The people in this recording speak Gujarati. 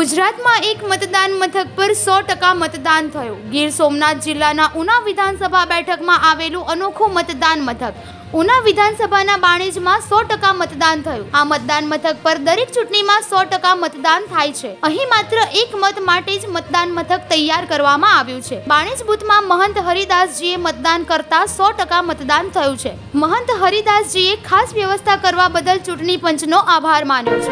ગુજરાતમાં એક મતદાન મથક પર સો ટકા મતદાન થયું ગીર સોમનાથ જિલ્લાના ઉના વિધાનસભા બેઠકમાં આવેલું અનોખું મતદાન મથક ઉના વિધાનસભાના બાણેજમાં સો ટકા મતદાન થયું આ મતદાન મથક પર દરેક ચૂંટણીમાં સો ટકા મતદાન થાય છે અહીં માત્ર એક મત માટે જ મતદાન મથક તૈયાર કરવામાં આવ્યું છે બાણેજ બુથમાં મહંત હરિદાસજીએ મતદાન કરતા સો ટકા મતદાન થયું છે મહંત હરિદાસજીએ ખાસ વ્યવસ્થા કરવા બદલ ચૂંટણી પંચનો આભાર માન્યો છે